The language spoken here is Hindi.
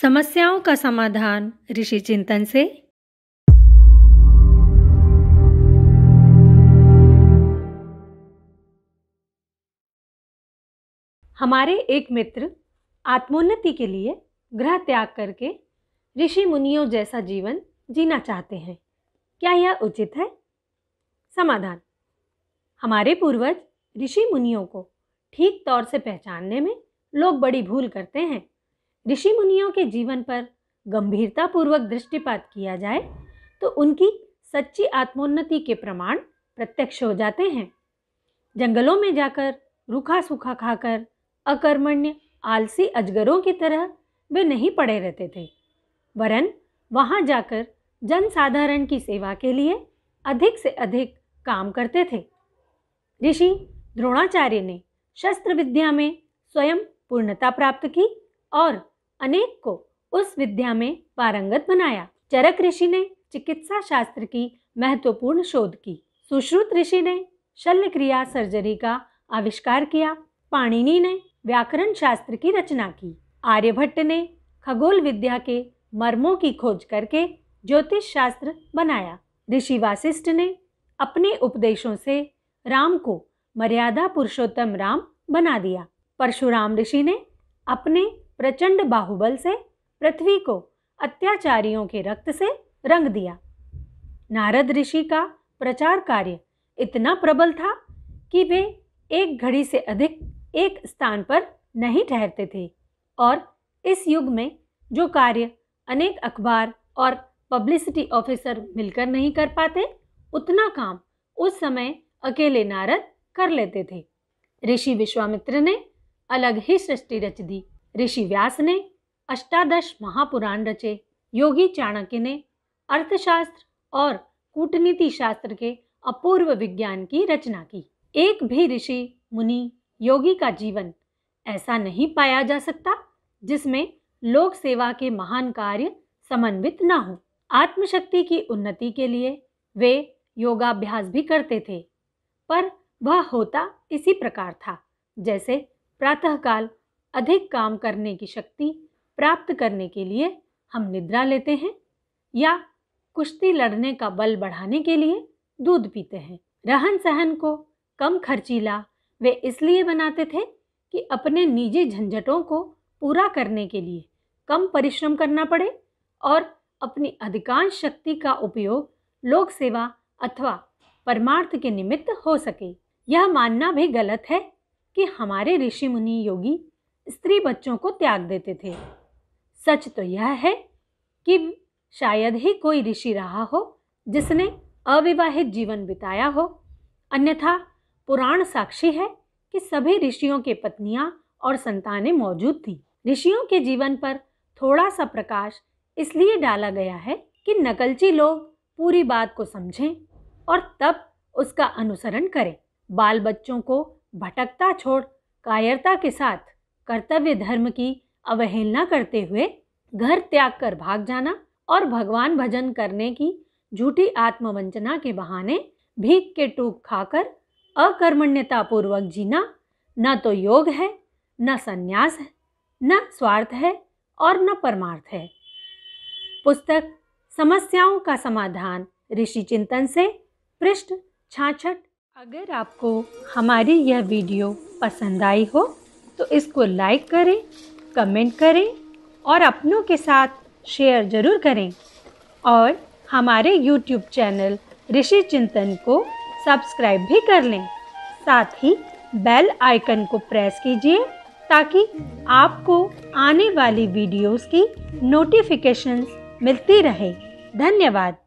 समस्याओं का समाधान ऋषि चिंतन से हमारे एक मित्र आत्मोन्नति के लिए ग्रह त्याग करके ऋषि मुनियों जैसा जीवन जीना चाहते हैं क्या यह उचित है समाधान हमारे पूर्वज ऋषि मुनियों को ठीक तौर से पहचानने में लोग बड़ी भूल करते हैं ऋषि मुनियों के जीवन पर गंभीरतापूर्वक दृष्टिपात किया जाए तो उनकी सच्ची आत्मोन्नति के प्रमाण प्रत्यक्ष हो जाते हैं जंगलों में जाकर रूखा सूखा खाकर अकर्मण्य आलसी अजगरों की तरह वे नहीं पड़े रहते थे वरन वहाँ जाकर जनसाधारण की सेवा के लिए अधिक से अधिक काम करते थे ऋषि द्रोणाचार्य ने शस्त्र विद्या में स्वयं पूर्णता प्राप्त की और अनेक को उस विद्या में पारंगत बनाया चरक ऋषि ने चिकित्सा शास्त्र की महत्वपूर्ण शोध की सुश्रुत ऋषि ने शल्य क्रिया सर्जरी का आविष्कार किया पाणिनि ने व्याकरण शास्त्र की रचना की आर्यभट्ट ने खगोल विद्या के मर्मों की खोज करके ज्योतिष शास्त्र बनाया ऋषि वासिष्ठ ने अपने उपदेशों से राम को मर्यादा पुरुषोत्तम राम बना दिया परशुराम ऋषि ने अपने प्रचंड बाहुबल से पृथ्वी को अत्याचारियों के रक्त से रंग दिया नारद ऋषि का प्रचार कार्य इतना प्रबल था कि वे एक घड़ी से अधिक एक स्थान पर नहीं ठहरते थे और इस युग में जो कार्य अनेक अखबार और पब्लिसिटी ऑफिसर मिलकर नहीं कर पाते उतना काम उस समय अकेले नारद कर लेते थे ऋषि विश्वामित्र ने अलग ही सृष्टि रच दी ऋषि व्यास ने अष्टादश महापुराण रचे योगी चाणक्य ने अर्थशास्त्र और कूटनीति शास्त्र के अपूर्व विज्ञान की रचना की एक भी ऋषि मुनि योगी का जीवन ऐसा नहीं पाया जा सकता जिसमें लोक सेवा के महान कार्य समन्वित न हो आत्मशक्ति की उन्नति के लिए वे योगाभ्यास भी करते थे पर वह होता इसी प्रकार था जैसे प्रातःकाल अधिक काम करने की शक्ति प्राप्त करने के लिए हम निद्रा लेते हैं या कुश्ती लड़ने का बल बढ़ाने के लिए दूध पीते हैं रहन सहन को कम खर्चीला वे इसलिए बनाते थे कि अपने निजी झंझटों को पूरा करने के लिए कम परिश्रम करना पड़े और अपनी अधिकांश शक्ति का उपयोग लोक सेवा अथवा परमार्थ के निमित्त हो सके यह मानना भी गलत है कि हमारे ऋषि मुनि योगी स्त्री बच्चों को त्याग देते थे सच तो यह है कि शायद ही कोई ऋषि रहा हो जिसने अविवाहित जीवन बिताया हो अन्यथा पुराण साक्षी है कि सभी ऋषियों के पत्नियां और संतानें मौजूद थीं ऋषियों के जीवन पर थोड़ा सा प्रकाश इसलिए डाला गया है कि नकलची लोग पूरी बात को समझें और तब उसका अनुसरण करें बाल बच्चों को भटकता छोड़ कायरता के साथ कर्तव्य धर्म की अवहेलना करते हुए घर त्याग कर भाग जाना और भगवान भजन करने की झूठी आत्मवंचना के बहाने भीख के टूक खाकर अकर्मण्यता पूर्वक जीना न तो योग है न संन्यास है न स्वार्थ है और न परमार्थ है पुस्तक समस्याओं का समाधान ऋषि चिंतन से पृष्ठ छाछठ अगर आपको हमारी यह वीडियो पसंद आई हो तो इसको लाइक करें कमेंट करें और अपनों के साथ शेयर ज़रूर करें और हमारे यूट्यूब चैनल ऋषि चिंतन को सब्सक्राइब भी कर लें साथ ही बेल आइकन को प्रेस कीजिए ताकि आपको आने वाली वीडियोस की नोटिफिकेशंस मिलती रहे धन्यवाद